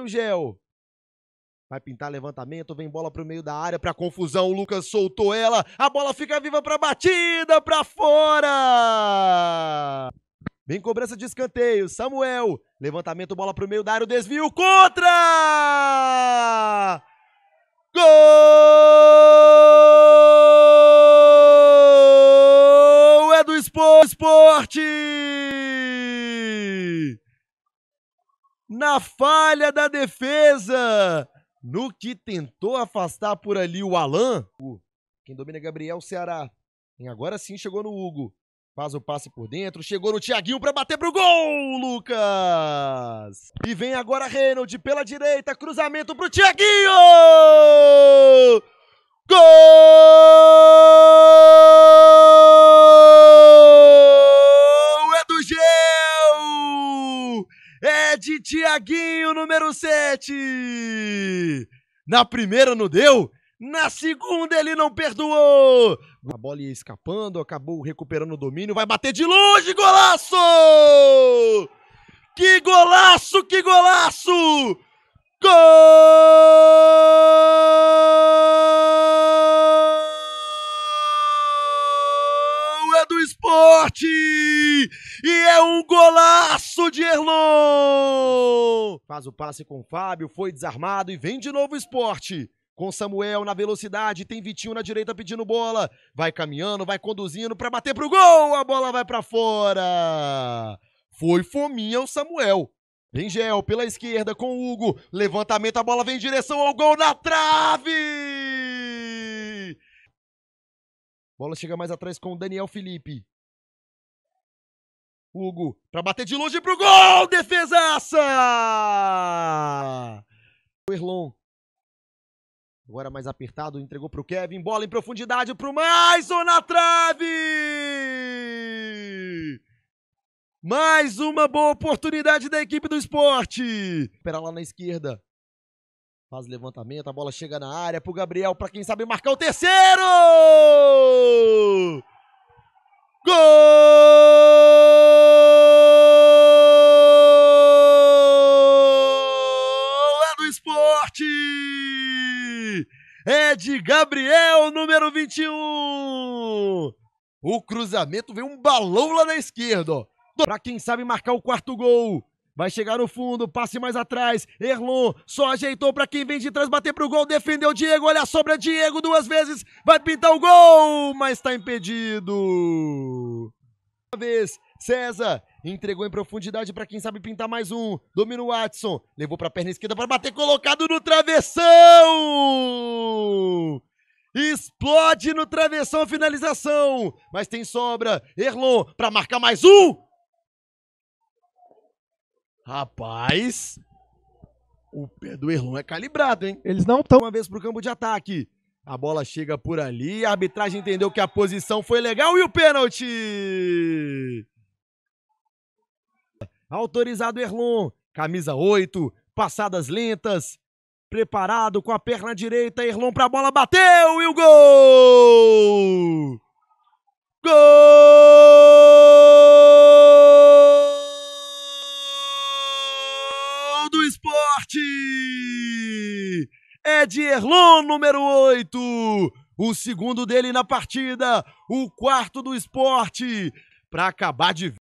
o Gel? Vai pintar levantamento, vem bola pro meio da área, pra confusão, o Lucas soltou ela, a bola fica viva pra batida, pra fora! Vem cobrança de escanteio, Samuel, levantamento, bola pro meio da área, o desvio, contra! Gol! É do Esporte! na falha da defesa. No que tentou afastar por ali o Alan. Quem domina é Gabriel Ceará. E agora sim chegou no Hugo. Faz o passe por dentro. Chegou no Thiaguinho para bater pro gol, Lucas! E vem agora Reynolds pela direita. Cruzamento pro Thiaguinho! Gol! de Tiaguinho, número 7. Na primeira não deu, na segunda ele não perdoou. A bola ia escapando, acabou recuperando o domínio, vai bater de longe, golaço! Que golaço, que golaço! Gol! É do esporte! E é um golaço de Erlon! Faz o passe com o Fábio, foi desarmado e vem de novo o esporte. Com Samuel na velocidade, tem Vitinho na direita pedindo bola. Vai caminhando, vai conduzindo para bater pro gol. A bola vai para fora. Foi fominha o Samuel. Vem Gel pela esquerda com o Hugo. Levantamento, a bola vem em direção ao gol na trave. Bola chega mais atrás com o Daniel Felipe. Hugo para bater de longe pro gol! Defesaça! O Erlon. Agora mais apertado, entregou pro Kevin. Bola em profundidade pro Maison na trave! Mais uma boa oportunidade da equipe do esporte. Pera lá na esquerda. Faz levantamento, a bola chega na área pro Gabriel, para quem sabe marcar o terceiro! Gol! é de Gabriel, número 21. O cruzamento vem um balão lá na esquerda. Para Pra quem sabe marcar o quarto gol. Vai chegar no fundo, passe mais atrás. Erlon só ajeitou para quem vem de trás bater pro gol. Defendeu Diego, olha a sobra Diego duas vezes. Vai pintar o gol, mas tá impedido. Uma vez, César entregou em profundidade para quem sabe pintar mais um. Domina o Watson, levou para a perna esquerda para bater, colocado no travessão! Explode no travessão a finalização, mas tem sobra. Erlon para marcar mais um. Rapaz, o pé do Erlon é calibrado, hein? Eles não estão uma vez pro campo de ataque. A bola chega por ali, a arbitragem entendeu que a posição foi legal e o pênalti! Autorizado Erlon, camisa 8, passadas lentas, preparado com a perna direita, Erlon para a bola, bateu e o gol! Gol do esporte! É de Erlon, número 8, o segundo dele na partida, o quarto do esporte, para acabar de